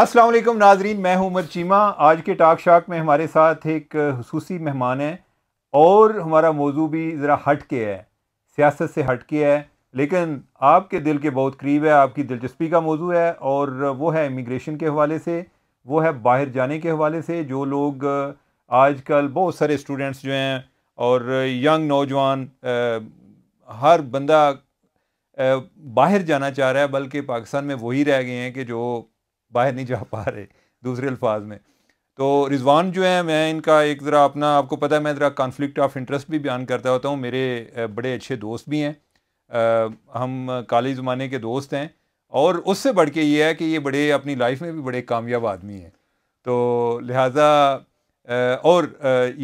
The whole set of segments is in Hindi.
अस्सलाम वालेकुम नाजरीन मैं हूं उमर चीमा आज के टाक शाक में हमारे साथ एक खसूसी मेहमान है और हमारा मौजू भी ज़रा हट के है सियासत से हट के है लेकिन आपके दिल के बहुत करीब है आपकी दिलचस्पी का मौजू है और वो है इमिग्रेशन के हवाले से वो है बाहर जाने के हवाले से जो लोग आज कल बहुत सारे स्टूडेंट्स जो हैं और यंग नौजवान हर बंदा बाहर जाना चाह रहा है बल्कि पाकिस्तान में वही रह गए हैं कि जो बाहर नहीं जा पा रहे दूसरे अल्फाज में तो रिजवान जो है मैं इनका एक ज़रा अपना आपको पता है मैं ज़रा कॉन्फ्लिक्ट ऑफ इंटरेस्ट भी बयान करता होता हूँ मेरे बड़े अच्छे दोस्त भी हैं हम काले ज़माने के दोस्त हैं और उससे बढ़ के ये है कि ये बड़े अपनी लाइफ में भी बड़े कामयाब आदमी हैं तो लिहाजा और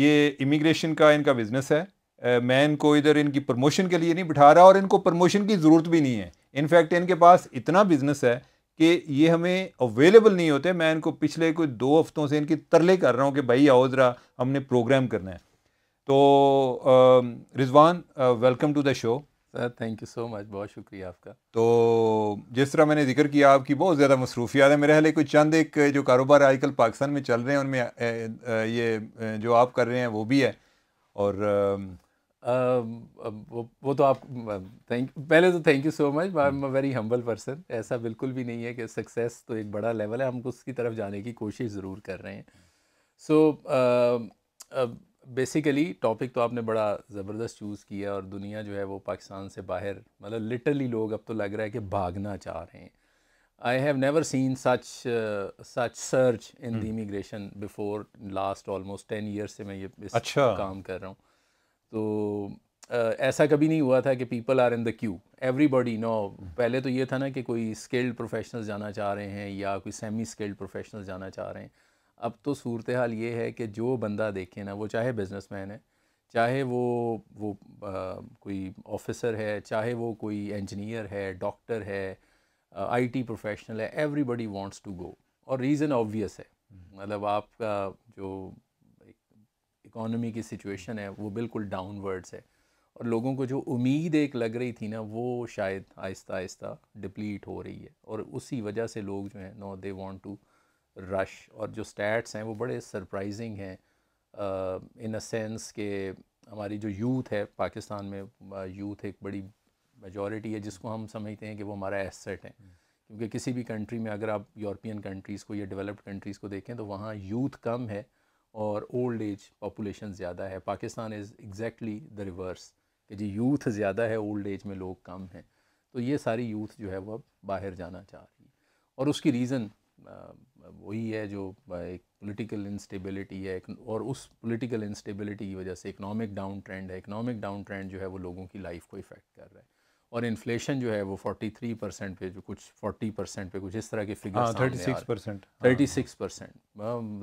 ये इमिग्रेशन का इनका बिज़नेस है मैं इनको इधर इनकी प्रमोशन के लिए नहीं बिठा रहा और इनको प्रमोशन की ज़रूरत भी नहीं है इनफैक्ट इनके पास इतना बिज़नेस है कि ये हमें अवेलेबल नहीं होते मैं इनको पिछले कोई दो हफ्तों से इनकी तरले कर रहा हूँ कि भाई आओ ज़रा हमने प्रोग्राम करना है तो Rizwan welcome to the show sir thank you so much बहुत शुक्रिया आपका तो जिस तरह मैंने जिक्र किया आपकी बहुत ज़्यादा मसरूफियात है मेरे हाल कोई चंद एक जो कारोबार आजकल पाकिस्तान में चल रहे हैं उनमें ये जो आप कर रहे हैं वो भी है और Um, um, वो, वो तो आप थैंक पहले तो thank you so much I am a very humble person ऐसा बिल्कुल भी नहीं है कि सक्सेस तो एक बड़ा लेवल है हम उसकी तरफ जाने की कोशिश ज़रूर कर रहे हैं सो बेसिकली टॉपिक तो आपने बड़ा ज़बरदस्त चूज़ किया और दुनिया जो है वो पाकिस्तान से बाहर मतलब लिटरली लोग अब तो लग रहा है कि भागना चाह रहे हैं I have never seen such such search in the immigration before last almost ten years से मैं ये अच्छा काम कर रहा हूँ तो ऐसा कभी नहीं हुआ था कि people are in the queue everybody know पहले तो ये था ना कि कोई स्किल्ड प्रोफेशनल्स जाना चाह रहे हैं या कोई सेमी स्किल्ड प्रोफेशनल्स जाना चाह रहे हैं अब तो सूरत हाल ये है कि जो बंदा देखे ना वो चाहे बिजनेस मैन है चाहे वो वो आ, कोई ऑफिसर है चाहे वो कोई इंजीनियर है डॉक्टर है आईटी प्रोफेशनल है एवरीबॉडी वांट्स टू गो और रीज़न ऑब्वियस है मतलब आपका जो इकोनॉमी की सिचुएशन है वो बिल्कुल डाउनवर्ड्स है और लोगों को जो उम्मीद एक लग रही थी ना वो शायद आहिस्ता आहिस्ता डिप्लीट हो रही है और उसी वजह से लोग जो हैं no they want to rush और जो स्टैट्स हैं वो बड़े सरप्राइजिंग हैं इन अ सेंस के हमारी जो यूथ है पाकिस्तान में यूथ एक बड़ी मेजॉरिटी है जिसको हम समझते हैं कि वो हमारा एसेट है क्योंकि किसी भी कंट्री में अगर आप यूरोपियन कंट्रीज़ को या डेवलप्ड कंट्रीज़ को देखें तो वहाँ यूथ कम है और ओल्ड एज पॉपुलेशन ज़्यादा है Pakistan is exactly the reverse कि जी यूथ ज़्यादा है ओल्ड एज में लोग कम हैं तो ये सारी यूथ जो है वह बाहर जाना चाह रही है और उसकी रीज़न वही है जो एक पॉलिटिकल इंस्टेबिलिटी है और उस पॉलिटिकल इंस्टेबिलिटी की वजह से इकोनॉमिक डाउन ट्रेंड है इकोनॉमिक डाउन ट्रेंड जो है वो लोगों की लाइफ को इफ़ेक्ट कर रहा है और इन्फ्लेशन जो है वो 43 परसेंट पे जो कुछ 40 परसेंट पे कुछ इस तरह के figures thirty six percent thirty six percent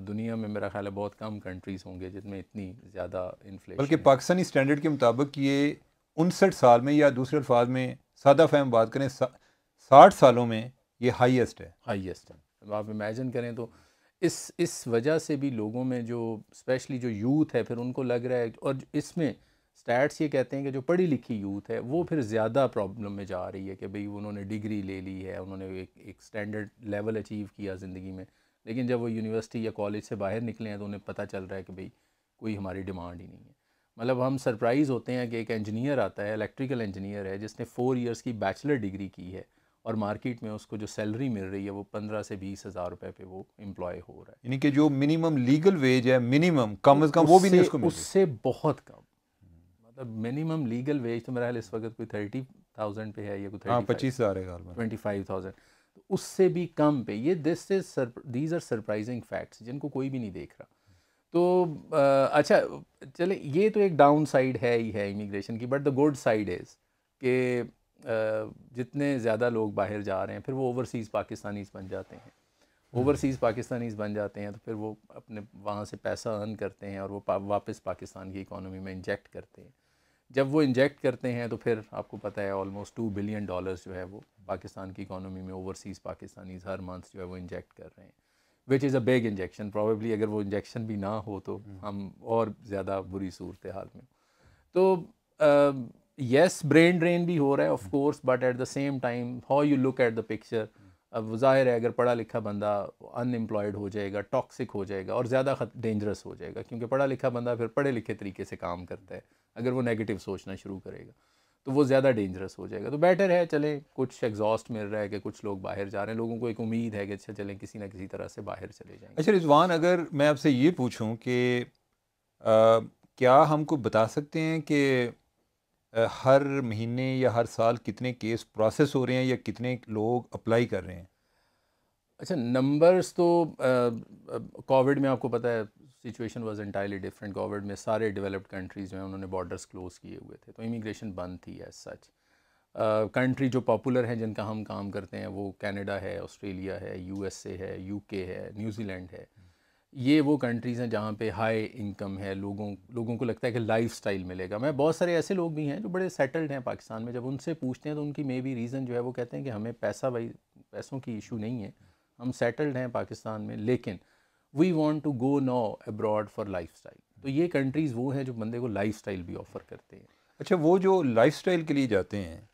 दुनिया में मेरा ख्याल है बहुत कम कंट्रीज़ होंगे जिनमें इतनी ज़्यादा इन्फ्लेशन बल्कि पाकिस्तानी स्टैंडर्ड के मुताबिक ये उनसठ साल में या दूसरे अल्फाज में सादा फैम बात करें साठ सालों में ये हाइस्ट है हाइस्ट है आप इमेजन करें तो इस इस वजह से भी लोगों में जो स्पेशली जो यूथ है फिर उनको लग रहा है और इसमें स्टैट्स ये कहते हैं कि जो पढ़ी लिखी यूथ है वो फिर ज़्यादा प्रॉब्लम में जा रही है कि भाई उन्होंने डिग्री ले ली है उन्होंने एक एक स्टैंडर्ड लेवल अचीव किया ज़िंदगी में लेकिन जब वो यूनिवर्सिटी या कॉलेज से बाहर निकले हैं तो उन्हें पता चल रहा है कि भाई कोई हमारी डिमांड ही नहीं है मतलब हम सरप्राइज़ होते हैं कि एक इंजीनियर आता है इलेक्ट्रिकल इंजीनियर है जिसने फ़ोर ईयर्स की बैचलर डिग्री की है और मार्केट में उसको जो सैलरी मिल रही है वो पंद्रह से बीस हज़ार रुपये पे वो एम्प्लॉय हो रहा है यानी कि जो मिनिमम लीगल वेज है मिनिमम कम अज़ कम वो भी नहीं उसको उससे बहुत कम मिनिमम लीगल वेज तो मेरा इस वक्त कोई थर्टी थाउजेंड पे है या कोई हाँ पच्चीस हज़ार है ट्वेंटी फाइव थाउजेंड तो उससे भी कम पे ये this is these are surprising facts जिनको कोई भी नहीं देख रहा तो आ, अच्छा चले ये तो एक डाउन साइड है ही है इमिग्रेशन की but the good side is के जितने ज़्यादा लोग बाहर जा रहे हैं फिर वो ओवरसीज़ पाकिस्तानीज़ बन जाते हैं ओवरसीज़ हम्म। पाकिस्तानीज़ बन जाते हैं तो फिर वो अपने वहाँ से पैसा अर्न करते हैं और वो पा, वापस पाकिस्तान की इकोनॉमी में इंजेक्ट करते हैं जब वो इंजेक्ट करते हैं तो फिर आपको पता है ऑलमोस्ट टू बिलियन डॉलर्स जो है वो पाकिस्तान की इकानमी में ओवरसीज़ पाकिस्तानीज हर मंथ जो है वो इंजेक्ट कर रहे हैं which is a big injection probably अगर वो इंजेक्शन भी ना हो तो हम्म। हम और ज़्यादा बुरी सूरत हाल में तो येस ब्रेन ड्रेन भी हो रहा है of course but at the same time how you look at the picture अब जाहिर है अगर पढ़ा लिखा बंदा अनएम्प्लॉयड हो जाएगा टॉक्सिक हो जाएगा और ज़्यादा डेंजरस हो जाएगा क्योंकि पढ़ा लिखा बंदा फिर पढ़े लिखे तरीके से काम करता है अगर वो नेगेटिव सोचना शुरू करेगा तो वो ज़्यादा डेंजरस हो जाएगा तो बेटर है चलें कुछ एग्जॉस्ट मिल रहा है कि कुछ लोग बाहर जा रहे हैं लोगों को एक उम्मीद है कि अच्छा चलें किसी ना किसी तरह से बाहर चले जाएंगे अच्छा रिजवान अगर मैं आपसे ये पूछूं कि क्या हमको बता सकते हैं कि हर महीने या हर साल कितने केस प्रोसेस हो रहे हैं या कितने लोग अप्लाई कर रहे हैं अच्छा नंबर्स तो कोविड में आपको पता है situation was entirely different Covid में सारे डेवलप्ड कंट्रीज़ में उन्होंने बॉर्डर्स क्लोज किए हुए थे तो इमिग्रेशन बंद थी एज सच कंट्री जो पॉपुलर हैं जिनका हम काम करते हैं वो कैनेडा है ऑस्ट्रेलिया है यू है यू है न्यूजीलैंड है ये वो कंट्रीज़ हैं जहाँ पे हाई इनकम है लोगों लोगों को लगता है कि लाइफ स्टाइल मिलेगा मैं बहुत सारे ऐसे लोग भी हैं जो बड़े सेटल्ड हैं पाकिस्तान में जब उनसे पूछते हैं तो उनकी मे बी रीज़न जो है वो कहते हैं कि हमें पैसा भाई पैसों की इशू नहीं है हम सेटल्ड हैं पाकिस्तान में लेकिन we want to go now abroad for life तो ये कंट्रीज़ वो हैं जो बंदे को लाइफ भी ऑफ़र करते हैं अच्छा वो जो लाइफ के लिए जाते हैं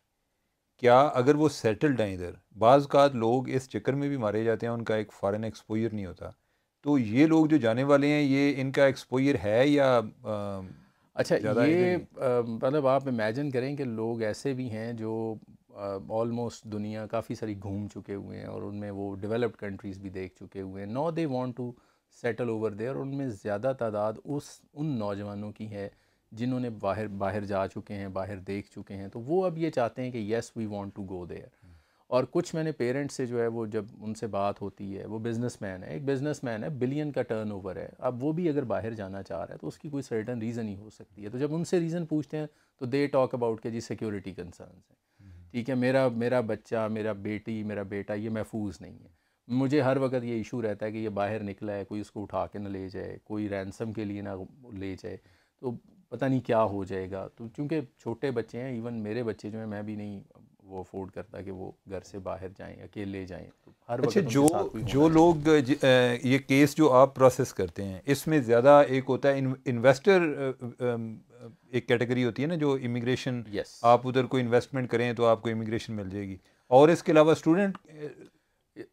क्या अगर वो सेटल्ड हैं इधर बाज़ात लोग इस चक्कर में भी मारे जाते हैं उनका एक फ़ॉरन एक्सपोजर नहीं होता तो ये लोग जो जाने वाले हैं ये इनका एक्सपोजर है या आ, अच्छा ये मतलब आप इमेजिन करें कि लोग ऐसे भी हैं जो ऑलमोस्ट दुनिया काफ़ी सारी घूम चुके हुए हैं और उनमें वो डेवलप्ड कंट्रीज़ भी देख चुके हुए हैं now they want to settle over there उनमें ज़्यादा तादाद उस उन नौजवानों की है जिन्होंने बाहर बाहर जा चुके हैं बाहर देख चुके हैं तो वो अब ये चाहते हैं कि yes we want to go there और कुछ मैंने पेरेंट्स से जो है वो जब उनसे बात होती है वो मैन है एक मैन है बिलियन का ओवर है अब वो भी अगर बाहर जाना चाह रहा है तो उसकी कोई सर्टन रीज़न ही हो सकती है तो जब उनसे रीज़न पूछते हैं तो दे टॉक अबाउट के जी सिक्योरिटी कंसर्नस हैं ठीक है मेरा मेरा बच्चा मेरा बेटी मेरा बेटा ये महफूज नहीं है मुझे हर वक्त ये इशू रहता है कि ये बाहर निकला है कोई उसको उठा के ना ले जाए कोई रैनसम के लिए ना ले जाए तो पता नहीं क्या हो जाएगा तो चूँकि छोटे बच्चे हैं इवन मेरे बच्चे जो हैं मैं भी नहीं वो अफोर्ड करता कि वो घर से बाहर जाएं अकेले जाएं तो हर अच्छा जो जो लोग ये केस जो आप प्रोसेस करते हैं इसमें ज़्यादा एक होता है इन, इन्वेस्टर एक कैटेगरी होती है ना जो इमिग्रेशन yes. आप उधर कोई इन्वेस्टमेंट करें तो आपको इमिग्रेशन मिल जाएगी और इसके अलावा स्टूडेंट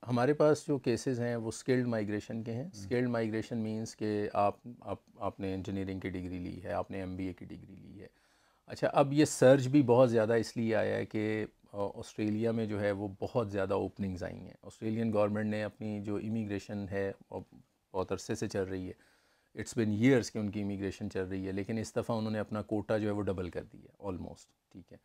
हमारे पास जो केसेस हैं वो स्किल्ड माइग्रेशन के हैं स्किल्ड माइग्रेशन मींस के आप, आप आपने इंजीनियरिंग की डिग्री ली है आपने एमबीए की डिग्री ली है अच्छा अब ये सर्च भी बहुत ज़्यादा इसलिए आया है कि ऑस्ट्रेलिया में जो है वो बहुत ज़्यादा ओपनिंग्स आई हैं ऑस्ट्रेलियन गवर्नमेंट ने अपनी जो इमिग्रेशन है बहुत अरसे से चल रही है इट्स बिन ईयर्स की उनकी इमिग्रेशन चल रही है लेकिन इस दफ़ा उन्होंने अपना कोटा जो है वो डबल कर दिया ऑलमोस्ट ठीक है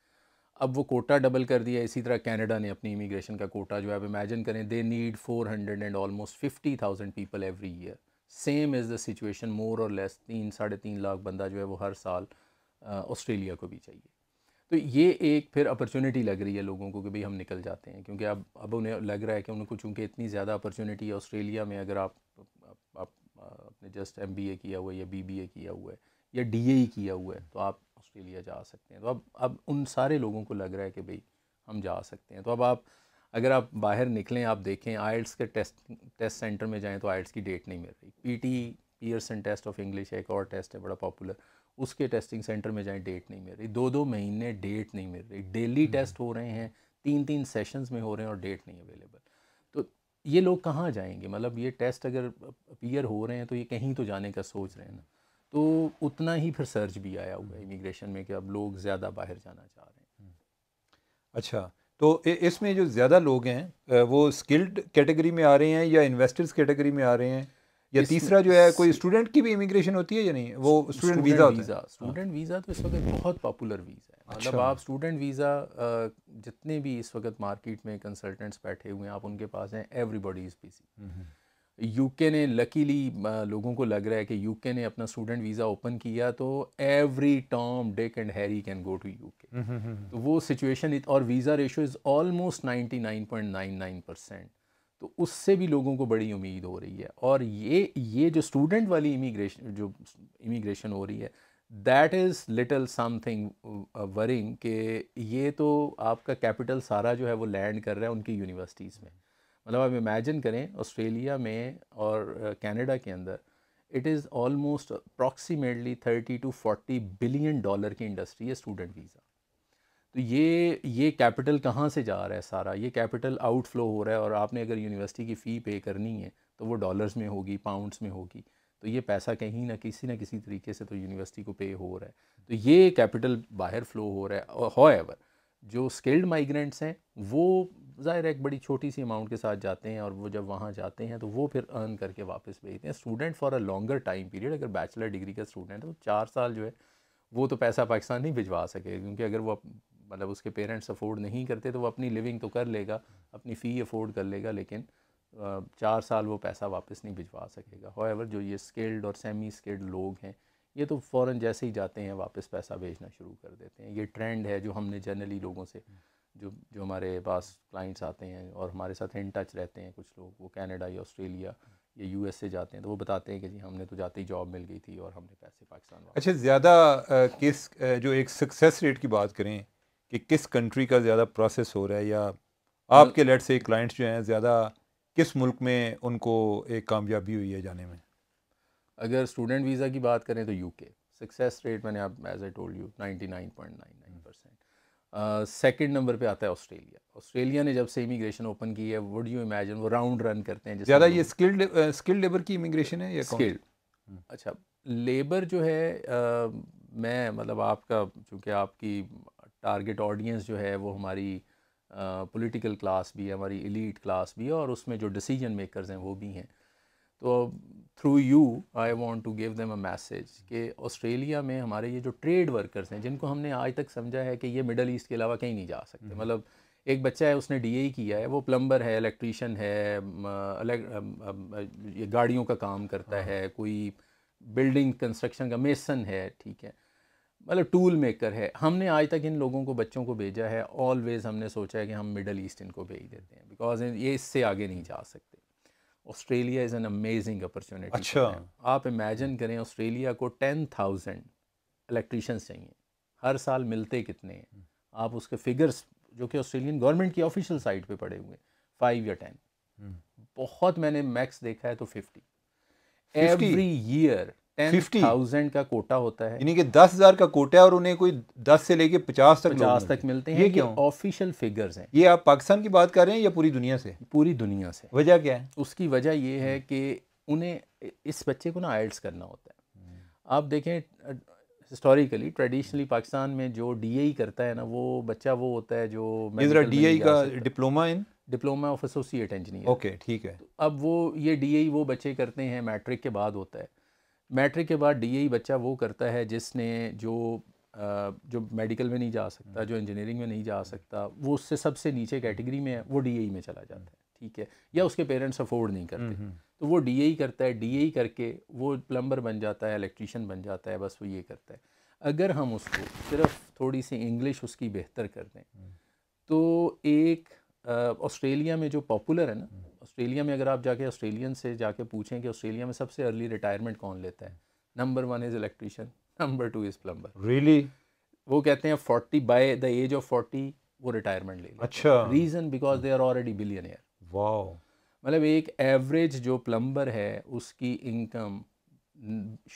अब वो कोटा डबल कर दिया इसी तरह कनाडा ने अपनी इमिग्रेशन का कोटा जो है आप इमेजिन करें they need four hundred and almost fifty thousand people every year same is the situation more और लेस तीन साढ़े तीन लाख बंदा जो है वो हर साल ऑस्ट्रेलिया को भी चाहिए तो ये एक फिर अपॉर्चुनिटी लग रही है लोगों को कि भाई हम निकल जाते हैं क्योंकि अब अब उन्हें लग रहा है कि उनको चूँकि इतनी ज़्यादा अपॉर्चुनिटी ऑस्ट्रेलिया में अगर आप आप, आपने जस्ट एम किया हुआ है या बी किया हुआ है या डी किया हुआ है तो आप ऑस्ट्रेलिया जा सकते हैं तो अब अब उन सारे लोगों को लग रहा है कि भाई हम जा सकते हैं तो अब आप अगर आप बाहर निकलें आप देखें आइल्स e के टेस्ट टेस्ट सेंटर में जाएँ तो आइल्स e की डेट नहीं मिल रही P T and test of English एक और टेस्ट है बड़ा पॉपुलर उसके टेस्टिंग सेंटर में जाएँ डेट नहीं मिल रही दो दो महीने डेट नहीं मिल रही डेली हम्म। टेस्ट हो रहे हैं तीन तीन सेशंस में हो रहे हैं और डेट नहीं अवेलेबल तो ये लोग कहाँ जाएंगे मतलब ये टेस्ट अगर अपीयर हो रहे हैं तो ये कहीं तो जाने का सोच रहे हैं ना तो उतना ही फिर सर्च भी आया हुआ है हम्म। इमिग्रेशन में कि अब लोग ज़्यादा बाहर जाना चाह रहे हैं हम्म। अच्छा तो इसमें जो ज़्यादा लोग हैं वो स्किल्ड कैटेगरी में आ रहे हैं या इन्वेस्टर्स कैटेगरी में आ रहे हैं या तीसरा जो है कोई स्टूडेंट की भी इमिग्रेशन होती है या नहीं वो student visa visa student visa तो इस वक्त बहुत पॉपुलर वीज़ा है मतलब अच्छा। आप स्टूडेंट वीज़ा जितने भी इस वक्त मार्केट में कंसल्टेंट्स बैठे हुए हैं आप उनके पास हैं एवरीबॉडी इज़ बिजी यूके ने लकीली लोगों को लग रहा है कि यूके ने अपना स्टूडेंट वीज़ा ओपन किया तो every Tom Dick and Harry can go to UK तो वो सिचुएशन और visa ratio is almost ninety nine point nine nine percent तो उससे भी लोगों को बड़ी उम्मीद हो रही है और ये ये जो स्टूडेंट वाली इमिग्रेशन जो इमिग्रेशन हो रही है that is little something worrying के ये तो आपका कैपिटल सारा जो है वो लैंड कर रहा है उनकी यूनिवर्सिटीज़ में मतलब आप इमेजिन करें ऑस्ट्रेलिया में और कनाडा uh, के अंदर it is almost approximately thirty two forty billion dollar की इंडस्ट्री है स्टूडेंट वीज़ा तो ये ये कैपिटल कहाँ से जा रहा है सारा ये कैपिटल आउटफ्लो हो रहा है और आपने अगर यूनिवर्सिटी की फ़ी पे करनी है तो वो डॉलर्स में होगी पाउंड्स में होगी तो ये पैसा कहीं ना किसी ना किसी तरीके से तो यूनिवर्सिटी को पे हो रहा है तो ये कैपिटल बाहर फ्लो हो रहा है और एवर जो स्किल्ड माइग्रेंट्स हैं वो ज़ाहिर है एक बड़ी छोटी सी अमाउंट के साथ जाते हैं और वो जब वहाँ जाते हैं तो वो फिर अर्न करके वापस भेजते हैं student for a longer time period अगर बैचलर डिग्री का स्टूडेंट है तो चार साल जो है वो तो पैसा पाकिस्तान नहीं भिजवा सके क्योंकि अगर वो मतलब उसके पेरेंट्स अफोर्ड नहीं करते तो वो अपनी लिविंग तो कर लेगा अपनी फ़ी अफोर्ड कर लेगा लेकिन चार साल वो पैसा वापस नहीं भिजवा सकेगा होएवर जो ये स्किल्ड और सेमी स्किल्ड लोग हैं ये तो फ़ौर जैसे ही जाते हैं वापस पैसा भेजना शुरू कर देते हैं ये ट्रेंड है जो हमने जनरली लोगों से जो जो हमारे पास क्लाइंट्स आते हैं और हमारे साथ इन टच रहते हैं कुछ लोग वो कैनेडा या ऑस्ट्रेलिया या एस से जाते हैं तो वो बताते हैं कि जी हमने तो जाते ही जॉब मिल गई थी और हमने पैसे पाकिस्तान अच्छा ज़्यादा किस जो एक सक्सेस रेट की बात करें कि किस कंट्री का ज़्यादा प्रोसेस हो रहा है या आपके लेट हम्म। से क्लाइंट्स जो हैं ज़्यादा किस मुल्क में उनको एक कामयाबी हुई है जाने में अगर स्टूडेंट वीज़ा की बात करें तो यूके सक्सेस रेट मैंने आप as I told you 99.99 percent second number पे आता है ऑस्ट्रेलिया ऑस्ट्रेलिया ने जब से इमिग्रेशन ओपन की है वुड यू इमेजिन वो राउंड रन करते हैं ज़्यादा ये स्किल्ड स्किल्ड लेबर की इमिग्रेशन है या स्किल्ड हम्म। अच्छा लेबर जो है uh, मैं मतलब आपका चूँकि आपकी टारगेट ऑडियंस जो है वो हमारी पॉलिटिकल क्लास भी है हमारी एलीट क्लास भी है और उसमें जो डिसीजन मेकर्स हैं वो भी हैं तो through you I want to give them a message कि ऑस्ट्रेलिया में हमारे ये जो ट्रेड वर्कर्स हैं जिनको हमने आज तक समझा है कि ये मिडल ईस्ट के अलावा कहीं नहीं जा सकते हम्म। मतलब एक बच्चा है उसने डी किया है वो प्लम्बर है इलेक्ट्रीशियन है ये गाड़ियों का काम करता हाँ। है कोई बिल्डिंग कंस्ट्रक्शन का मेसन है ठीक है मतलब टूल मेकर है हमने आज तक इन लोगों को बच्चों को भेजा है ऑलवेज़ हमने सोचा है कि हम मिडल ईस्ट इनको भेज देते हैं बिकॉज ये इससे आगे नहीं जा सकते Australia is an amazing opportunity अच्छा आप इमेजिन करें ऑस्ट्रेलिया को टेन थाउजेंड इलेक्ट्रीशन चाहिए हर साल मिलते कितने हैं आप उसके फिगर्स जो कि ऑस्ट्रेलियन गवर्नमेंट की ऑफिशियल साइट पे पड़े हुए फाइव या टेन हम्म। बहुत मैंने मैक्स देखा है तो fifty every year fifty thousand का कोटा होता है यानी कि दस हजार का कोटा है और उन्हें कोई दस से लेके पचास तक पचास तक मिलते हैं ये क्यों ऑफिशियल फिगर्स हैं ये आप पाकिस्तान की बात कर रहे हैं या पूरी दुनिया से पूरी दुनिया से वजह क्या है उसकी वजह ये है कि उन्हें इस बच्चे को ना आइल्स करना होता है हम्म। आप देखें हिस्टोरिकली ट्रेडिशनली पाकिस्तान में जो डी करता है ना वो बच्चा वो होता है जो डी का diploma in diploma of associate engineer okay ठीक है तो अब वो ये डी वो बच्चे करते हैं मैट्रिक के बाद होता है मैट्रिक के बाद डीएई e बच्चा वो करता है जिसने जो जो मेडिकल में नहीं जा सकता हम्म। जो इंजीनियरिंग में नहीं जा सकता वो उससे सबसे नीचे कैटेगरी में है वो डीएई e में चला जाता है ठीक है या उसके पेरेंट्स अफोर्ड नहीं करते हम्म, हम्म। तो वो डीएई e करता है डीएई करके वो प्लम्बर बन जाता है इलेक्ट्रीशियन बन जाता है बस वो ये करता है अगर हम उसको सिर्फ थोड़ी सी इंग्लिश उसकी बेहतर कर दें तो एक ऑस्ट्रेलिया में जो पॉपुलर है ना ऑस्ट्रेलिया में अगर आप जाके ऑस्ट्रेलियन से जाके पूछें कि ऑस्ट्रेलिया में सबसे अर्ली रिटायरमेंट कौन लेता है number one is electrician number two is plumber really वो कहते हैं forty by the age of forty वो रिटायरमेंट ले अच्छा reason because they are already billionaire वाह मतलब एक एवरेज जो प्लम्बर है उसकी income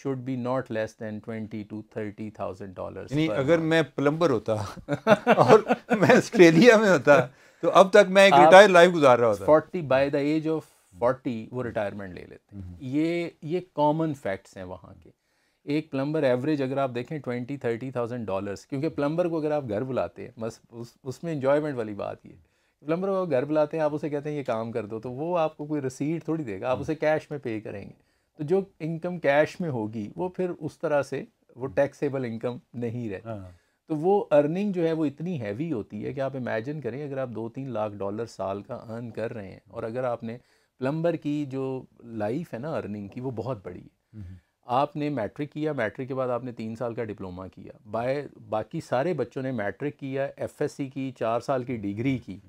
should be not less than twenty two thirty thousand dollar अगर मैं प्लम्बर होता और मैं ऑस्ट्रेलिया में होता तो अब तक मैं एक रिटायर्ड लाइफ गुजार रहा होता forty by the age of forty वो रिटायरमेंट ले लेते हैं हम्म। ये ये कॉमन फैक्ट्स हैं वहाँ के एक प्लम्बर एवरेज अगर आप देखें ट्वेंटी थर्टी थाउजेंड डॉलर्स क्योंकि प्लम्बर को अगर आप घर बुलाते हैं बस उस उसमें इन्जॉयमेंट वाली बात ये प्लम्बर को घर बुलाते हैं आप उसे कहते हैं ये काम कर दो तो वो आपको कोई रसीड थोड़ी देगा आप हम्म। उसे कैश में पे करेंगे तो जो इनकम कैश में होगी वो फिर उस तरह से वो टैक्सेबल इनकम नहीं रहती हाँ। तो वो अर्निंग जो है वो इतनी हैवी होती है कि आप इमेजिन करें अगर आप दो तीन लाख डॉलर साल का अर्न कर रहे हैं और अगर आपने प्लम्बर की जो लाइफ है ना अर्निंग की वो बहुत बड़ी है हम्म। आपने मैट्रिक किया मैट्रिक के बाद आपने तीन साल का डिप्लोमा किया बाय बाकी सारे बच्चों ने मैट्रिक किया एफएससी की चार साल की डिग्री की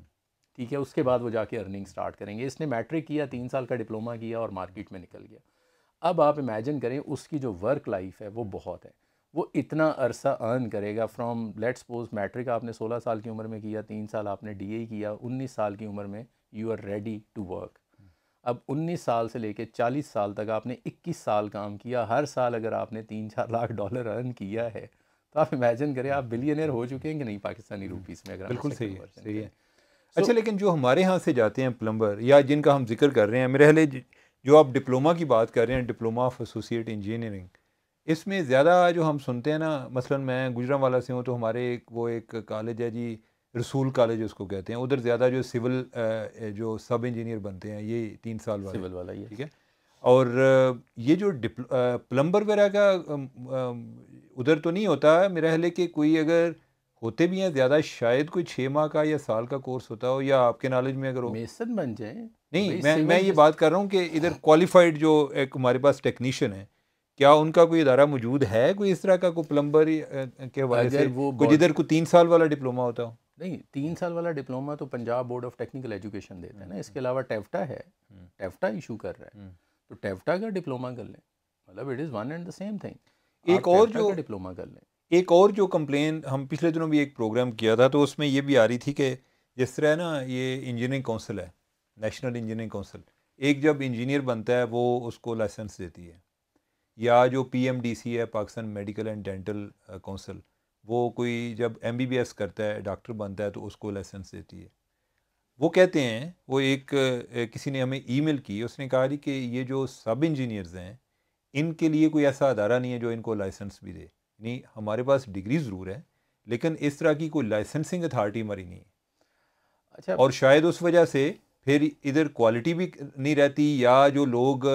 ठीक है उसके बाद वो जाके अर्निंग स्टार्ट करेंगे इसने मैट्रिक किया तीन साल का डिप्लोमा किया और मार्केट में निकल गया अब आप इमेजिन करें उसकी जो वर्क लाइफ है वो बहुत है वो इतना अरसा अर्न करेगा फ्रॉम लेट्स सपोज मैट्रिक आपने 16 साल की उम्र में किया तीन साल आपने डी किया 19 साल की उम्र में you are ready to work अब 19 साल से लेके 40 साल तक आपने 21 साल काम किया हर साल अगर आपने तीन चार लाख डॉलर अर्न किया है तो आप इमेजिन करें आप बिलियनर हो चुके हैं कि नहीं पाकिस्तानी रूपीज़ हम्म, में अगर बिल्कुल सही है है अच्छा लेकिन जो हमारे यहाँ से जाते हैं प्लम्बर या जिनका हम जिक्र कर रहे हैं मेरे हले जो आप डिप्लोमा की बात कर रहे हैं डिप्लोमा ऑफ एसोसिएट इंजीनियरिंग इसमें ज़्यादा जो हम सुनते हैं ना मसलन मैं गुजरा वाला से हूँ तो हमारे एक वो एक कॉलेज है जी रसूल कॉलेज उसको कहते हैं उधर ज़्यादा जो सिविल जो सब इंजीनियर बनते हैं ये तीन साल वाले सिविल वाला ये ठीक है और ये जो प्लम्बर वगैरह का उधर तो नहीं होता मेरा हाल है कि कोई अगर होते भी हैं ज़्यादा शायद कोई छः माह का या साल का कोर्स होता हो या आपके नॉलेज में अगर हो मेसन बन जाए नहीं मैं मैं ये बात कर रहा हूँ कि इधर क्वालिफाइड हाँ। जो एक हमारे पास टेक्नीशियन है क्या उनका कोई इदारा मौजूद है कोई इस तरह का कोई प्लम्बर के हवाले से कुछ इधर को तीन साल वाला डिप्लोमा होता हो नहीं तीन साल वाला डिप्लोमा तो Punjab board of technical education देता है ना इसके हम्म। अलावा टेफ्टा है टेफ्टा हम्म। इशू कर रहा है हम्म। तो टेफ्टा का डिप्लोमा कर लें मतलब it is one and the same thing एक और जो डिप्लोमा कर लें एक और जो कंप्लेन हम पिछले दिनों भी एक प्रोग्राम किया था तो उसमें ये भी आ रही थी कि जिस तरह ना ये इंजीनियरिंग काउंसिल है नेशनल इंजीनियरिंग काउंसिल एक जब इंजीनियर बनता है वो उसको लाइसेंस देती है या जो पीएमडीसी है Pakistan medical and dental council वो कोई जब एमबीबीएस करता है डॉक्टर बनता है तो उसको लाइसेंस देती है वो कहते हैं वो एक uh, किसी ने हमें ईमेल की उसने कहा जी कि ये जो सब इंजीनियर्स हैं इनके लिए कोई ऐसा अदारा नहीं है जो इनको लाइसेंस भी दे यानी हमारे पास डिग्री ज़रूर है लेकिन इस तरह की कोई लाइसेंसिंग अथॉरिटी हमारी नहीं है अच्छा और शायद उस वजह से फिर इधर क्वालिटी भी नहीं रहती या जो लोग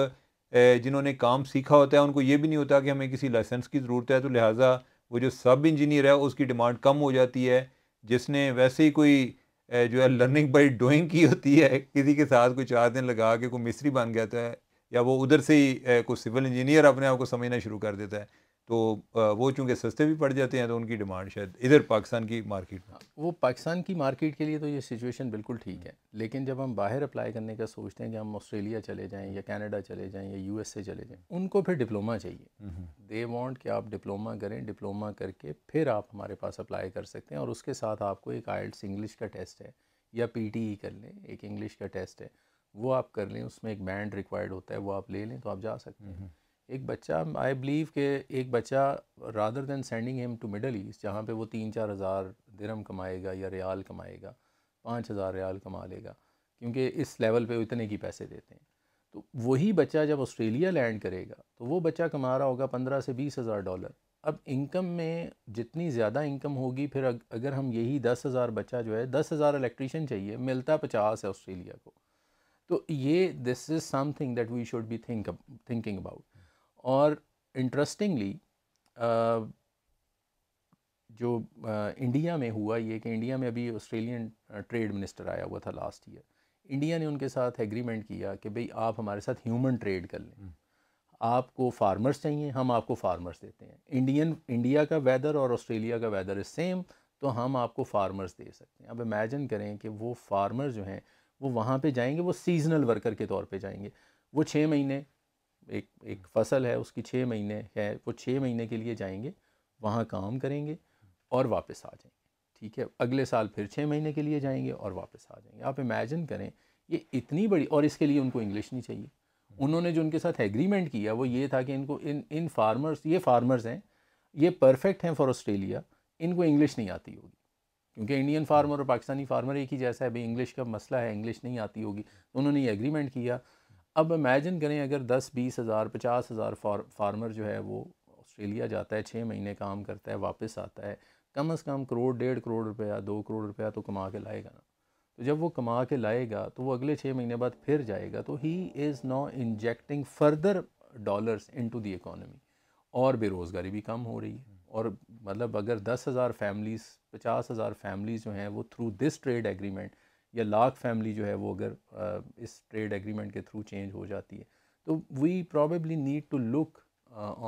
जिन्होंने काम सीखा होता है उनको ये भी नहीं होता कि हमें किसी लाइसेंस की ज़रूरत है तो लिहाजा वो जो सब इंजीनियर है उसकी डिमांड कम हो जाती है जिसने वैसे ही कोई जो है लर्निंग बाई डूइंग की होती है किसी के साथ कोई चार दिन लगा के कोई मिस्त्री बन गया तो है या वो उधर से ही कोई सिविल इंजीनियर अपने आप को समझना शुरू कर देता है तो वो चूँकि सस्ते भी पड़ जाते हैं तो उनकी डिमांड शायद इधर पाकिस्तान की मार्केट में हाँ, वो पाकिस्तान की मार्केट के लिए तो ये सिचुएशन बिल्कुल ठीक है लेकिन जब हम बाहर अप्लाई करने का सोचते हैं कि हम ऑस्ट्रेलिया चले जाएं या कनाडा चले जाएं या यूएसए चले जाएं उनको फिर डिप्लोमा चाहिए दे हम्म, वांट हम्म। कि आप डिप्लोमा करें डिप्लोमा करके फिर आप हमारे पास अप्लाई कर सकते हैं और उसके साथ आपको एक आइल्स इंग्लिश का टेस्ट है या पी कर लें एक इंग्लिश का टेस्ट है वो आप कर लें उसमें एक बैंड रिक्वायर्ड होता है वो आप ले लें तो आप जा सकते हैं हम्म, एक बच्चा आई बिलीव के एक बच्चा rather than sending him to Middle East जहाँ पे वो तीन चार हज़ार दिरम कमाएगा या रियाल कमाएगा पाँच हज़ार रियाल कमा लेगा क्योंकि इस लेवल पे इतने की पैसे देते हैं तो वही बच्चा जब ऑस्ट्रेलिया लैंड करेगा तो वो बच्चा कमा रहा होगा पंद्रह से बीस हज़ार डॉलर अब इनकम में जितनी ज़्यादा इनकम होगी फिर अगर हम यही दस हज़ार बच्चा जो है दस हज़ार इलेक्ट्रिशन चाहिए मिलता पचास है ऑस्ट्रेलिया को तो ये this is something that we should be think thinking about और इंटरेस्टिंगली uh, जो इंडिया uh, में हुआ ये कि इंडिया में अभी ऑस्ट्रेलियन ट्रेड मिनिस्टर आया हुआ था लास्ट ईयर इंडिया ने उनके साथ एग्रीमेंट किया कि भाई आप हमारे साथ ह्यूमन ट्रेड कर लें हम्म। आपको फार्मर्स चाहिए हम आपको फार्मर्स देते हैं इंडियन इंडिया का वेदर और ऑस्ट्रेलिया का वेदर इज़ सेम तो हम आपको फार्मर्स दे सकते हैं अब इमेजिन करें कि वो फार्मर जो हैं वो वहाँ पे जाएंगे वो सीजनल वर्कर के तौर पे जाएंगे वो छः महीने एक एक फसल है उसकी छः महीने है वो छः महीने के लिए जाएंगे वहाँ काम करेंगे और वापस आ जाएंगे ठीक है अगले साल फिर छः महीने के लिए जाएंगे और वापस आ जाएंगे आप इमेजिन करें ये इतनी बड़ी और इसके लिए उनको इंग्लिश नहीं चाहिए उन्होंने जो उनके साथ एग्रीमेंट किया वो ये था कि इनको इन इन फार्मर्स ये फार्मर्स हैं ये परफेक्ट हैं फॉर ऑस्ट्रेलिया इनको इंग्लिश नहीं आती होगी क्योंकि इंडियन फार्मर और पाकिस्तानी फार्मर एक ही जैसा है भाई इंग्लिश का मसला है इंग्लिश नहीं आती होगी उन्होंने ये एग्रीमेंट किया अब इमेजिन करें अगर दस बीस हज़ार पचास हज़ार फार्मर जो है वो ऑस्ट्रेलिया जाता है छः महीने काम करता है वापस आता है कम अज़ कम करोड़ डेढ़ करोड़ रुपया दो करोड़ रुपया तो कमा के लाएगा ना तो जब वो कमा के लाएगा तो वो अगले छः महीने बाद फिर जाएगा तो he is now injecting further dollars into the economy और बेरोज़गारी भी कम हो रही है और मतलब अगर दस हज़ार फैमिलीज़ पचास हज़ार फैमिलीज़ जो हैं वो थ्रू दिस ट्रेड एग्रीमेंट या लाख फैमिली जो है वो अगर इस ट्रेड एग्रीमेंट के थ्रू चेंज हो जाती है तो we probably need to look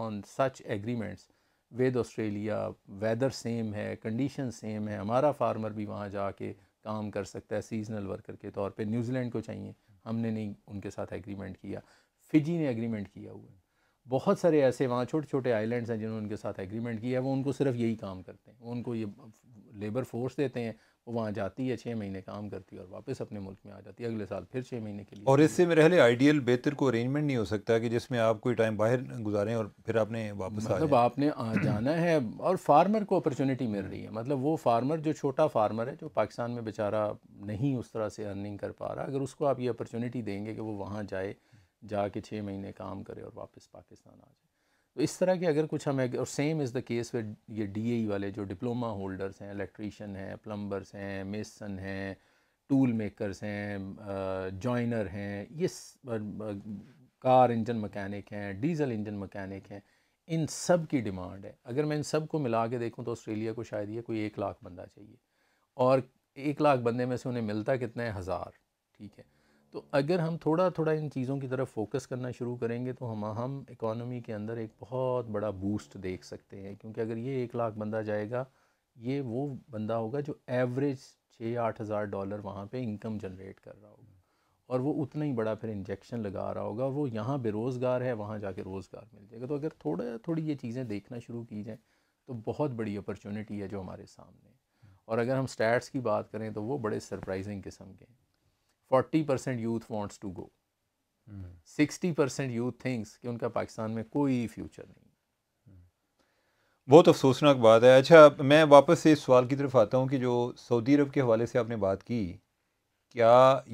on such agreements with Australia weather same है कंडीशन सेम है हमारा फार्मर भी वहाँ जा के काम कर सकता है सीजनल वर्कर के तौर पे न्यूजीलैंड को चाहिए हमने नहीं उनके साथ एग्रीमेंट किया फिजी ने एग्रीमेंट किया हुआ है बहुत सारे ऐसे वहाँ छोटे छोटे आइलैंड्स हैं जिन्होंने उनके साथ एग्रीमेंट किया है वो उनको सिर्फ यही काम करते हैं उनको ये लेबर फोर्स देते हैं वो वहाँ जाती है छः महीने काम करती है और वापस अपने मुल्क में आ जाती है अगले साल फिर छः महीने के लिए और इससे मेरे ख्याल आइडियल बेहतर को अरेंजमेंट नहीं हो सकता कि जिसमें आप कोई टाइम बाहर गुजारें और फिर आपने वापस मतलब आपने जाना है और फार्मर को अपॉर्चुनिटी मिल रही है मतलब वो फार्मर जो छोटा फार्मर है जो पाकिस्तान में बेचारा नहीं उस तरह से अर्निंग कर पा रहा अगर उसको आप ये अपॉर्चुनिटी देंगे कि वो वहाँ जाए जा के छः महीने काम करे और वापस पाकिस्तान आ जाए तो इस तरह के अगर कुछ हमें और सेम इज़ द केस वे ये ए e वाले जो डिप्लोमा होल्डर्स हैं इलेक्ट्रीशियन हैं प्लम्बर्स हैं मेसन हैं टूल मेकर्स हैं जॉइनर हैं ये कार इंजन मकैनिक हैं डीजल इंजन मकैनिक हैं इन सब की डिमांड है अगर मैं इन सब को मिला के देखूँ तो ऑस्ट्रेलिया को शायद ये कोई एक लाख बंदा चाहिए और एक लाख बंदे में से उन्हें मिलता कितना है हज़ार ठीक है तो अगर हम थोड़ा थोड़ा इन चीज़ों की तरफ फोकस करना शुरू करेंगे तो हम हम इकॉनमी के अंदर एक बहुत बड़ा बूस्ट देख सकते हैं क्योंकि अगर ये एक लाख बंदा जाएगा ये वो बंदा होगा जो एवरेज छः आठ हज़ार डॉलर वहाँ पे इनकम जनरेट कर रहा होगा और वो उतना ही बड़ा फिर इंजेक्शन लगा रहा होगा वो यहाँ बेरोज़गार है वहाँ जाके रोज़गार मिल जाएगा तो अगर थोड़ा थोड़ी ये चीज़ें देखना शुरू की जाएँ तो बहुत बड़ी अपॉर्चुनिटी है जो हमारे सामने और अगर हम स्टैट्स की बात करें तो वो बड़े सरप्राइजिंग किस्म के हैं forty percent youth wants to go sixty percent youth thinks कि उनका पाकिस्तान में कोई फ्यूचर नहीं बहुत अफसोसनाक बात है अच्छा मैं वापस से इस सवाल की तरफ आता हूँ कि जो सऊदी अरब के हवाले से आपने बात की क्या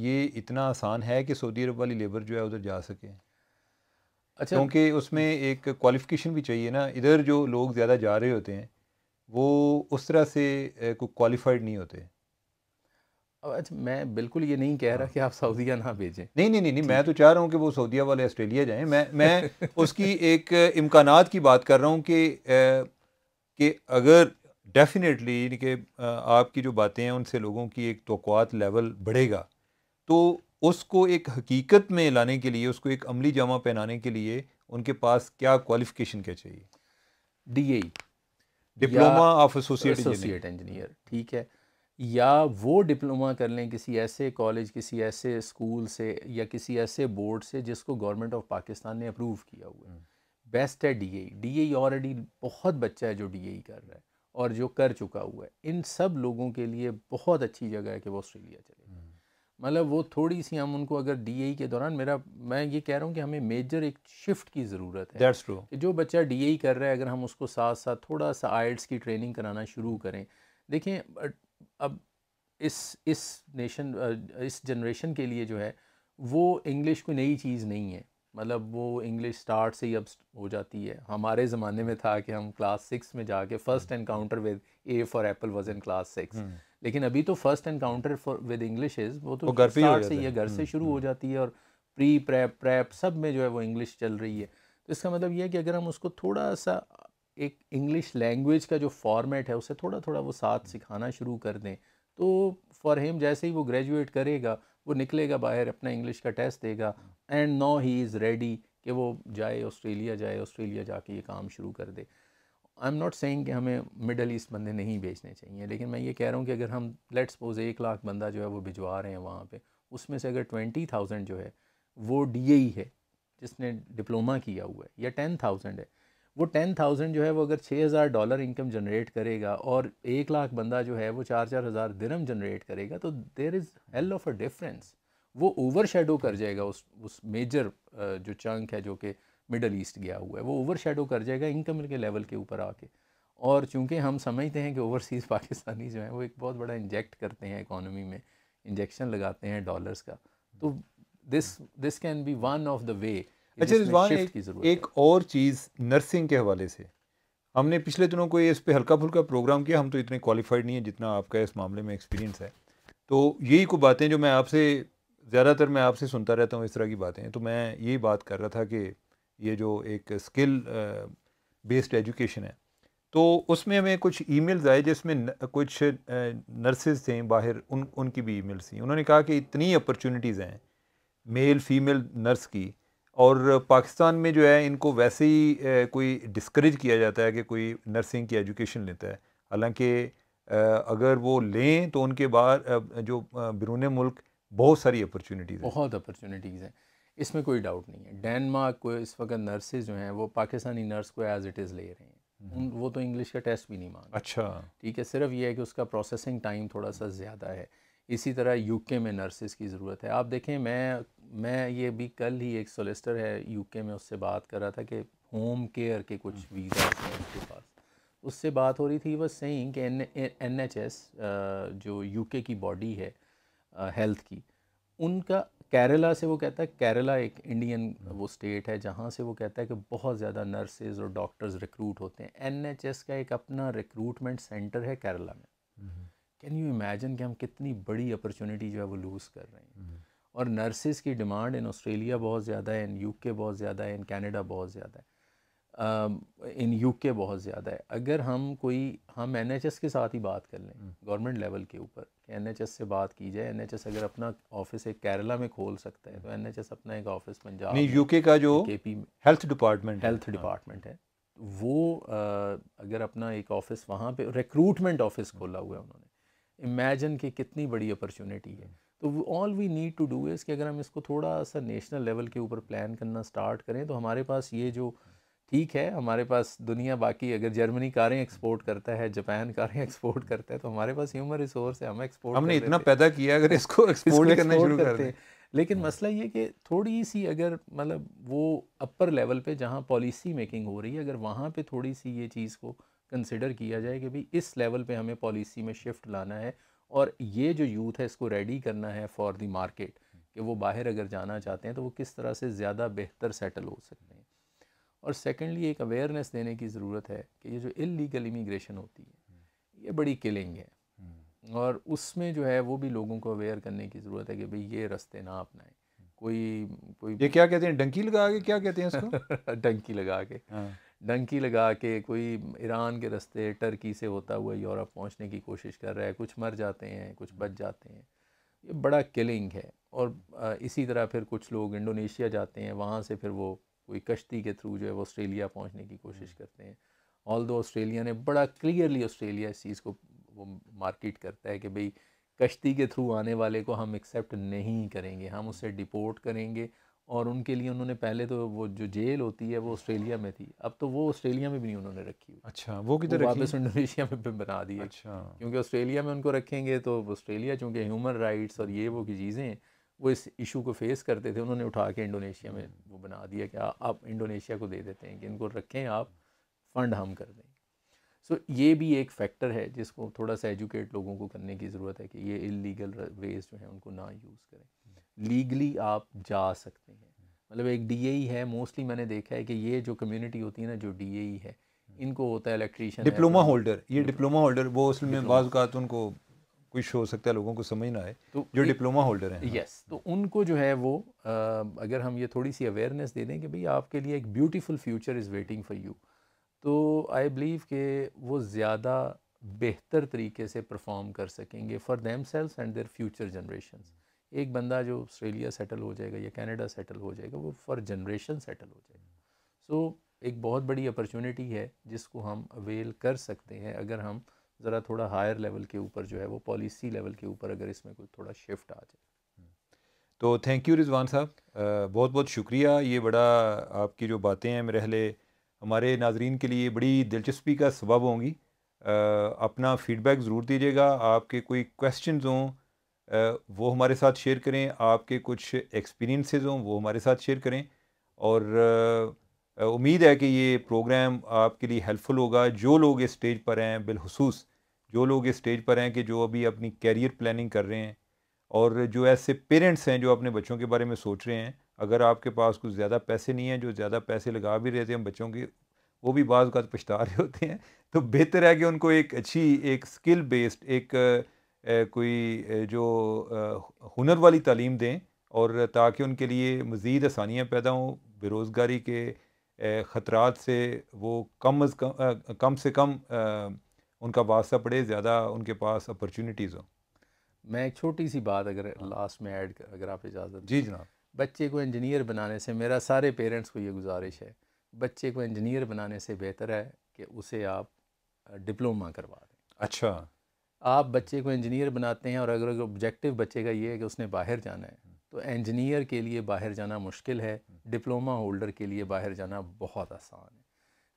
ये इतना आसान है कि सऊदी अरब वाली लेबर जो है उधर जा सके अच्छा क्योंकि उसमें एक क्वालिफिकेशन भी चाहिए ना इधर जो लोग ज़्यादा जा रहे होते हैं वो उस तरह से कोई क्वालिफाइड नहीं होते अच्छा मैं बिल्कुल ये नहीं कह रहा हाँ। कि आप सऊदिया ना भेजें नहीं नहीं नहीं, नहीं मैं तो चाह रहा हूँ कि वो सऊदिया वाले ऑस्ट्रेलिया जाएं मैं मैं उसकी एक इम्कान की बात कर रहा हूँ कि कि अगर डेफिनेटली यानी कि आपकी जो बातें हैं उनसे लोगों की एक तोकवात लेवल बढ़ेगा तो उसको एक हकीकत में लाने के लिए उसको एक अमली जामा पहनाने के लिए उनके पास क्या क्वालिफिकेशन क्या चाहिए D diploma of associate associate engineer ठीक है या वो डिप्लोमा कर लें किसी ऐसे कॉलेज किसी ऐसे स्कूल से या किसी ऐसे बोर्ड से जिसको गवर्नमेंट ऑफ पाकिस्तान ने अप्रूव किया हुआ है हम्म। बेस्ट है D I D I already बहुत बच्चा है जो डी आई e कर रहा है और जो कर चुका हुआ है इन सब लोगों के लिए बहुत अच्छी जगह है कि वो ऑस्ट्रेलिया चले हम्म। मतलब वो थोड़ी सी हम उनको अगर डी e के दौरान मेरा मैं ये कह रहा हूँ कि हमें मेजर एक शिफ्ट की ज़रूरत है That's true. कि जो बच्चा डी e कर रहा है अगर हम उसको साथ साथ थोड़ा सा आइट्स की ट्रेनिंग कराना शुरू करें देखें अब इस इस नेशन इस जनरेशन के लिए जो है वो इंग्लिश कोई नई चीज़ नहीं है मतलब वो इंग्लिश स्टार्ट से ही अब हो जाती है हमारे ज़माने में था कि हम क्लास सिक्स में जाके first encounter with A for apple was in class six लेकिन अभी तो first encounter with English is वो तो घर स्टार्ट से ही है घर से हम्म, शुरू हो हम्म। जाती है और प्री प्रैप प्रैप सब में जो है वो इंग्लिश चल रही है तो इसका मतलब ये है कि अगर हम उसको थोड़ा सा एक इंग्लिश लैंग्वेज का जो फॉर्मेट है उसे थोड़ा थोड़ा वो साथ सिखाना शुरू कर दें तो फॉर हिम जैसे ही वो ग्रेजुएट करेगा वो निकलेगा बाहर अपना इंग्लिश का टेस्ट देगा and no he is ready कि वो जाए ऑस्ट्रेलिया जाए ऑस्ट्रेलिया जाके ये काम शुरू कर दे आई एम नॉट सेइंग कि हमें मिडल ईस्ट बंदे नहीं भेजने चाहिए लेकिन मैं ये कह रहा हूँ कि अगर हम लेट्स सपोज एक लाख बंदा जो है वो भिजवा रहे हैं वहाँ पर उसमें से अगर ट्वेंटी थाउजेंड जो है वो डी e है जिसने डिप्लोमा किया हुआ है या टेन थाउजेंड है वो टेन थाउजेंड जो है वो अगर छः हज़ार डॉलर इनकम जनरेट करेगा और एक लाख बंदा जो है वो चार चार हज़ार दिरम जनरेट करेगा तो there is hell of a difference वो ओवर शेडो कर जाएगा उस उस मेजर जो चंक है जो कि मिडल ईस्ट गया हुआ है वो ओवर शेडो कर जाएगा इनकम के लेवल के ऊपर आके और चूँकि हम समझते हैं कि ओवरसीज़ पाकिस्तानी जो हैं वो एक बहुत बड़ा इंजेक्ट करते हैं इकोनॉमी में इंजेक्शन लगाते हैं डॉलर्स का तो this this can be one of the way अच्छा रिजवान एक, एक और चीज़ नर्सिंग के हवाले से हमने पिछले दिनों कोई इस पर हल्का फुल्का प्रोग्राम किया हम तो इतने क्वालिफाइड नहीं है जितना आपका इस मामले में एक्सपीरियंस है तो यही को बातें जो मैं आपसे ज़्यादातर मैं आपसे सुनता रहता हूँ इस तरह की बातें तो मैं यही बात कर रहा था कि ये जो एक स्किल बेस्ड एजुकेशन है तो उसमें हमें कुछ ईमेल्स आए जिसमें कुछ नर्सेज थे बाहर उन उनकी भी ईमेल्स थी उन्होंने कहा कि इतनी अपॉर्चुनिटीज़ हैं मेल फीमेल नर्स की और पाकिस्तान में जो है इनको वैसे ही कोई डिस्करेज किया जाता है कि कोई नर्सिंग की एजुकेशन लेता है हालांकि अगर वो लें तो उनके बाहर जो बिरून मुल्क बहुत सारी अपॉर्चुनिटीज़ बहुत अपॉर्चुनिटीज़ हैं इसमें कोई डाउट नहीं है डेनमार्क को इस वक्त नर्सेज जो हैं वो पाकिस्तानी नर्स को एज इट इज़ ले रहे हैं हम्म। उन वो तो इंग्लिश का टेस्ट भी नहीं मांग अच्छा ठीक है सिर्फ ये है कि उसका प्रोसेसिंग टाइम थोड़ा सा ज़्यादा है इसी तरह यूके में नर्सिस की ज़रूरत है आप देखें मैं मैं ये भी कल ही एक सोलिस्टर है यूके में उससे बात कर रहा था कि होम केयर के कुछ वीज़ा हम्म। हैं उसके पास उससे बात हो रही थी वह सही कि एन एच एस जो यूके की बॉडी है हेल्थ की उनका केरला से वो कहता है केरला एक इंडियन हम्म। वो स्टेट है जहाँ से वो कहता है कि बहुत ज़्यादा नर्सेज और डॉक्टर्स रिक्रूट होते हैं एन एच एस का एक अपना रिक्रूटमेंट सेंटर है केरला में हम्म। कैन यू इमेजिन कि हम कितनी बड़ी अपॉर्चुनिटी जो है वो लूज़ कर रहे हैं हम्म। और नर्सेज की डिमांड इन ऑस्ट्रेलिया बहुत ज़्यादा है इन यू बहुत ज़्यादा है इन कैनेडा बहुत ज़्यादा है इन के बहुत ज़्यादा है अगर हम कोई हम एस के साथ ही बात कर लें गवर्नमेंट हम्म। लेवल के ऊपर एस से बात की जाए एस अगर अपना ऑफिस एक केरला में खोल सकता है तो एस हम्म। अपना एक ऑफिस पंजाब नहीं यूके का जो के पी में हेल्थ डिपार्टमेंट हेल्थ डिपार्टमेंट है हाँ। तो वो अगर अपना एक ऑफिस वहाँ पे रिक्रूटमेंट ऑफिस खोला हुआ है उन्होंने इमेजिन की कितनी बड़ी अपॉर्चुनिटी है तो all we need to do is कि अगर हम इसको थोड़ा सा नेशनल लेवल के ऊपर प्लान करना स्टार्ट करें तो हमारे पास ये जो ठीक है हमारे पास दुनिया बाकी अगर जर्मनी कारें एक्सपोर्ट करता है जापान कारें एक्सपोर्ट करता है तो हमारे पास ह्यूमन रिसोर्स है हम एक्सपोर्ट हमने इतना पैदा किया अगर इसको एक्सपोर्ट करना शुरू करते हैं लेकिन हाँ। मसला ये कि थोड़ी सी अगर मतलब वो अपर लेवल पे जहाँ पॉलिसी मेकिंग हो रही है अगर वहाँ पे थोड़ी सी ये चीज़ को कंसिडर किया जाए कि भाई इस लेवल पर हमें पॉलिसी में शिफ्ट लाना है और ये जो यूथ है इसको रेडी करना है फॉर दी मार्केट कि वो बाहर अगर जाना चाहते हैं तो वो किस तरह से ज़्यादा बेहतर सेटल हो सकते हैं और सेकेंडली एक अवेयरनेस देने की ज़रूरत है कि ये जो इलीगल इमिग्रेशन होती है ये बड़ी किलिंग है और उसमें जो है वो भी लोगों को अवेयर करने की ज़रूरत है कि भाई ये रास्ते ना अपनाएं कोई कोई ये क्या कहते हैं डंकी लगा के क्या कहते हैं इसको डंकी लगा के हाँ। डंकी लगा के कोई ईरान के रास्ते टर्की से होता हुआ यूरोप पहुंचने की कोशिश कर रहा है कुछ मर जाते हैं कुछ बच जाते हैं ये बड़ा किलिंग है और इसी तरह फिर कुछ लोग इंडोनेशिया जाते हैं वहाँ से फिर वो कोई कश्ती के थ्रू जो है वो ऑस्ट्रेलिया पहुँचने की कोशिश हम्म। करते हैं ऑल दो ऑस्ट्रेलिया ने बड़ा क्लियरली ऑस्ट्रेलिया इस चीज़ को वो मार्केट करता है कि भाई कश्ती के थ्रू आने वाले को हम एक्सेप्ट नहीं करेंगे हम उसे डिपोर्ट करेंगे और उनके लिए उन्होंने पहले तो वो जो जेल होती है वो ऑस्ट्रेलिया में थी अब तो वो ऑस्ट्रेलिया में भी नहीं उन्होंने रखी हुई अच्छा वो किधर वापस इंडोनेशिया में भी बना दी अच्छा क्योंकि ऑस्ट्रेलिया में उनको रखेंगे तो ऑस्ट्रेलिया चूँकि ह्यूमन राइट्स और ये वो की चीज़ें वो इस इशू को फेस करते थे उन्होंने उठा के इंडोनेशिया में हम्म। वो बना दिया कि आप इंडोनेशिया को दे देते हैं कि इनको रखें आप फ़ंड हम कर दें सो so, ये भी एक फैक्टर है जिसको थोड़ा सा एजुकेट लोगों को करने की ज़रूरत है कि ये इलीगल वेज जो हैं उनको ना यूज़ करें लीगली आप जा सकते हैं मतलब एक डीएई है मोस्टली मैंने देखा है कि ये जो कम्युनिटी होती है ना जो डीएई है इनको होता है इलेक्ट्रीशियन डिप्लोमा होल्डर ये डिप्लोमा होल्डर वो असल में उनको कुछ हो सकता है लोगों को समझ ना आए तो जो डिप्लोमा होल्डर हैं यस हाँ। तो उनको जो है वो आ, अगर हम ये थोड़ी सी अवेयरनेस दे दें कि भाई आपके लिए एक beautiful future is waiting for you तो आई बिलीव के वो ज़्यादा बेहतर तरीके से परफॉर्म कर सकेंगे for themselves and their future generation एक बंदा जो ऑस्ट्रेलिया सेटल हो जाएगा या कनाडा सेटल हो जाएगा वो फॉर जनरेशन सेटल हो जाएगा सो so, एक बहुत बड़ी अपॉर्चुनिटी है जिसको हम अवेल कर सकते हैं अगर हम ज़रा थोड़ा हायर लेवल के ऊपर जो है वो पॉलिसी लेवल के ऊपर अगर इसमें कोई थोड़ा शिफ्ट आ जाए तो थैंक यू रिजवान साहब बहुत बहुत शुक्रिया ये बड़ा आपकी जो बातें हैं मेरे हले हमारे नाजरन के लिए बड़ी दिलचस्पी का सबब होंगी अपना फ़ीडबैक ज़रूर दीजिएगा आपके कोई क्वेश्चन हों वो हमारे साथ शेयर करें आपके कुछ एक्सपीरियंसेस हों वो हमारे साथ शेयर करें और उम्मीद है कि ये प्रोग्राम आपके लिए हेल्पफुल होगा जो लोग इस स्टेज पर हैं बिलखसूस जो लोग इस स्टेज पर हैं कि जो अभी अपनी कैरियर प्लानिंग कर रहे हैं और जो ऐसे पेरेंट्स हैं जो अपने बच्चों के बारे में सोच रहे हैं अगर आपके पास कुछ ज़्यादा पैसे नहीं हैं जो ज़्यादा पैसे लगा भी रहे थे हम बच्चों के वो भी बाज़ पछता रहे होते हैं तो बेहतर है कि उनको एक अच्छी एक स्किल बेस्ड एक कोई जो हुनर वाली तालीम दें और ताकि उनके लिए मज़ीद आसानियाँ पैदा हों बेरोज़गारी के ख़तरात से वो कम अज़ कम कम से कम उनका वास्ता पड़े ज़्यादा उनके पास अपॉर्चुनिटीज़ हों मैं एक छोटी सी बात अगर हाँ। लास्ट में ऐड अगर आप इजाज़त जी जनाब बच्चे को इंजीनियर बनाने से मेरा सारे पेरेंट्स को ये गुजारिश है बच्चे को इंजीनियर बनाने से बेहतर है कि उसे आप डिप्लोमा करवा दें अच्छा आप बच्चे को इंजीनियर बनाते हैं और अगर ऑब्जेक्टिव बच्चे का ये है कि उसने बाहर जाना है तो इंजीनियर के लिए बाहर जाना मुश्किल है डिप्लोमा होल्डर के लिए बाहर जाना बहुत आसान है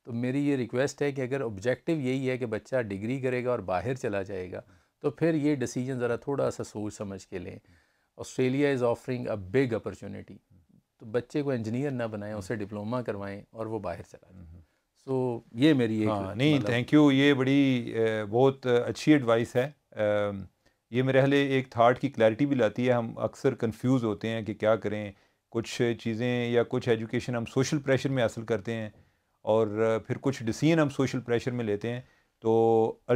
तो मेरी ये रिक्वेस्ट है कि अगर ऑब्जेक्टिव यही है कि बच्चा डिग्री करेगा और बाहर चला जाएगा तो फिर ये डिसीजन ज़रा थोड़ा सा सोच समझ के लें Australia is offering a big opportunity तो बच्चे को इंजीनियर ना बनाएं उसे डिप्लोमा करवाएं और वो बाहर चला जाए तो ये मेरी हाँ, नहीं थैंक मतलब यू ये बड़ी बहुत अच्छी एडवाइस है ये मेरे हले एक थाट की क्लैरिटी भी लाती है हम अक्सर कन्फ्यूज़ होते हैं कि क्या करें कुछ चीज़ें या कुछ एजुकेशन हम सोशल प्रेशर में हासिल करते हैं और फिर कुछ डिसीजन हम सोशल प्रेशर में लेते हैं तो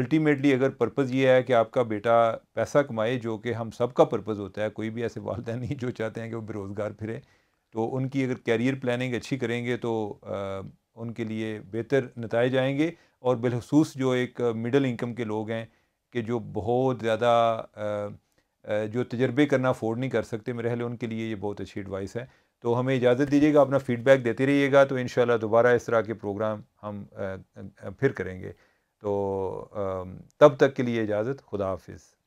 अल्टीमेटली अगर पर्पज़ ये है कि आपका बेटा पैसा कमाए जो कि हम सब का पर्पज़ होता है कोई भी ऐसे वालदा नहीं जो चाहते हैं कि वो बेरोज़गार फिरे तो उनकी अगर कैरियर प्लानिंग अच्छी करेंगे तो उनके लिए बेहतर नतज आएंगे और बिलखसूस जो एक मिडल इनकम के लोग हैं कि जो बहुत ज़्यादा जो तजर्बे करना अफोर्ड नहीं कर सकते मेरे ख्याल उनके लिए ये बहुत अच्छी एडवाइस है तो हमें इजाज़त दीजिएगा अपना फ़ीडबैक देते रहिएगा तो इन दोबारा इस तरह के प्रोग्राम हम फिर करेंगे तो तब तक के लिए इजाज़त खुदा हाफिज़